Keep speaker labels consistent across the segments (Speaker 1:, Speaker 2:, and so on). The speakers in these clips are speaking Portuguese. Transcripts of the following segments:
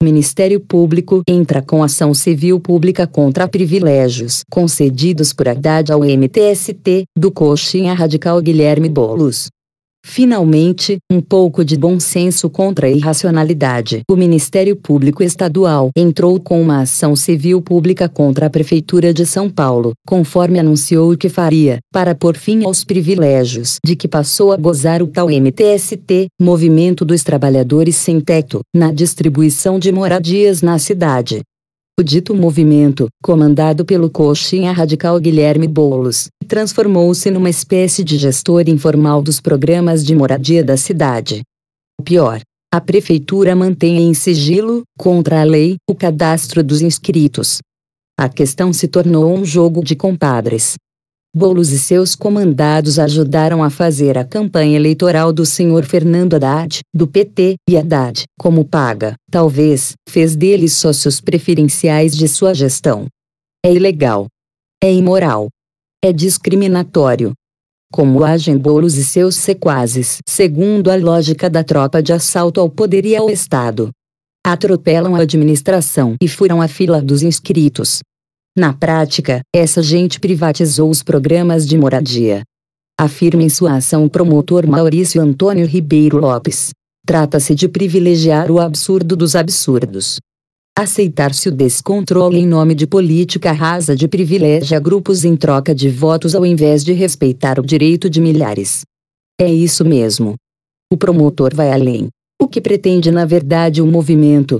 Speaker 1: Ministério Público entra com ação civil pública contra privilégios concedidos por Haddad ao MTST, do coxinha radical Guilherme Boulos. Finalmente, um pouco de bom senso contra a irracionalidade. O Ministério Público Estadual entrou com uma ação civil pública contra a Prefeitura de São Paulo, conforme anunciou que faria, para pôr fim aos privilégios de que passou a gozar o tal MTST, Movimento dos Trabalhadores Sem Teto, na distribuição de moradias na cidade. O dito movimento, comandado pelo coxinha radical Guilherme Bolos, transformou-se numa espécie de gestor informal dos programas de moradia da cidade. O pior, a prefeitura mantém em sigilo, contra a lei, o cadastro dos inscritos. A questão se tornou um jogo de compadres. Bolos e seus comandados ajudaram a fazer a campanha eleitoral do senhor Fernando Haddad, do PT, e Haddad, como paga, talvez, fez deles sócios preferenciais de sua gestão. É ilegal. É imoral. É discriminatório. Como agem Bolos e seus sequazes, segundo a lógica da tropa de assalto ao poder e ao Estado atropelam a administração e furam a fila dos inscritos, na prática, essa gente privatizou os programas de moradia. Afirma em sua ação o promotor Maurício Antônio Ribeiro Lopes. Trata-se de privilegiar o absurdo dos absurdos. Aceitar-se o descontrole em nome de política rasa de privilégio a grupos em troca de votos ao invés de respeitar o direito de milhares. É isso mesmo. O promotor vai além. O que pretende na verdade o movimento,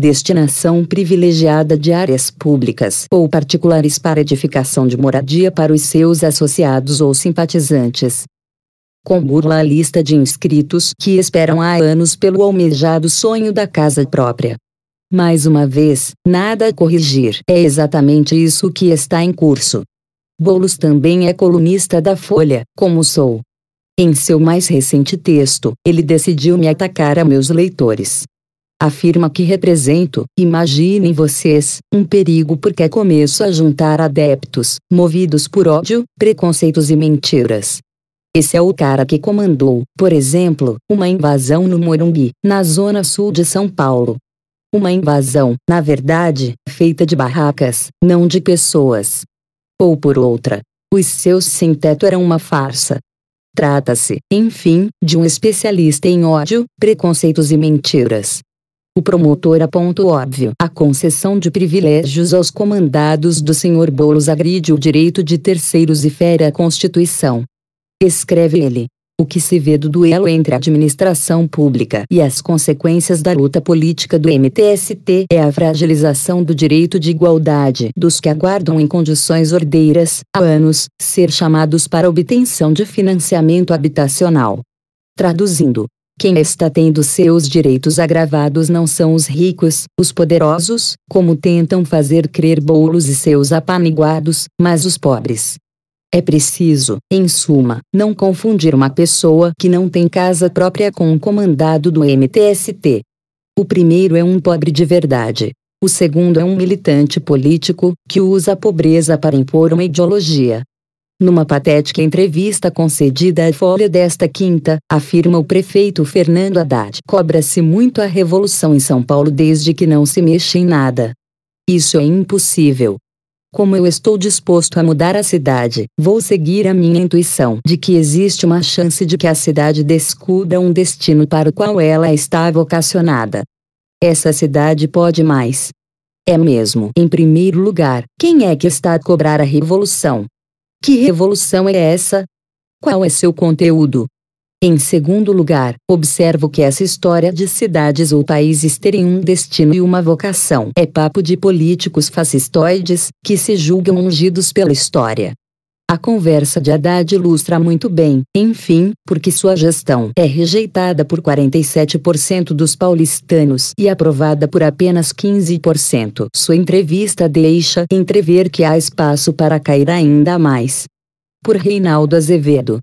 Speaker 1: destinação privilegiada de áreas públicas ou particulares para edificação de moradia para os seus associados ou simpatizantes. Com burla a lista de inscritos que esperam há anos pelo almejado sonho da casa própria. Mais uma vez, nada a corrigir. É exatamente isso que está em curso. Boulos também é colunista da Folha, como sou. Em seu mais recente texto, ele decidiu me atacar a meus leitores, afirma que represento, imaginem vocês, um perigo porque começo a juntar adeptos, movidos por ódio, preconceitos e mentiras. Esse é o cara que comandou, por exemplo, uma invasão no Morumbi, na zona sul de São Paulo. Uma invasão, na verdade, feita de barracas, não de pessoas. Ou por outra. Os seus sem teto eram uma farsa, Trata-se, enfim, de um especialista em ódio, preconceitos e mentiras. O promotor aponta o óbvio. A concessão de privilégios aos comandados do senhor Boulos agride o direito de terceiros e fere a Constituição. Escreve ele. O que se vê do duelo entre a administração pública e as consequências da luta política do MTST é a fragilização do direito de igualdade dos que aguardam em condições ordeiras, há anos, ser chamados para obtenção de financiamento habitacional. Traduzindo, quem está tendo seus direitos agravados não são os ricos, os poderosos, como tentam fazer crer bolos e seus apaniguados, mas os pobres. É preciso, em suma, não confundir uma pessoa que não tem casa própria com um comandado do MTST. O primeiro é um pobre de verdade. O segundo é um militante político que usa a pobreza para impor uma ideologia. Numa patética entrevista concedida à Folha desta quinta, afirma o prefeito Fernando Haddad: cobra-se muito a revolução em São Paulo desde que não se mexa em nada. Isso é impossível. Como eu estou disposto a mudar a cidade, vou seguir a minha intuição de que existe uma chance de que a cidade descuda um destino para o qual ela está vocacionada. Essa cidade pode mais. É mesmo, em primeiro lugar, quem é que está a cobrar a revolução? Que revolução é essa? Qual é seu conteúdo? Em segundo lugar, observo que essa história de cidades ou países terem um destino e uma vocação é papo de políticos fascistoides, que se julgam ungidos pela história. A conversa de Haddad ilustra muito bem, enfim, porque sua gestão é rejeitada por 47% dos paulistanos e aprovada por apenas 15%. Sua entrevista deixa entrever que há espaço para cair ainda mais. Por Reinaldo Azevedo.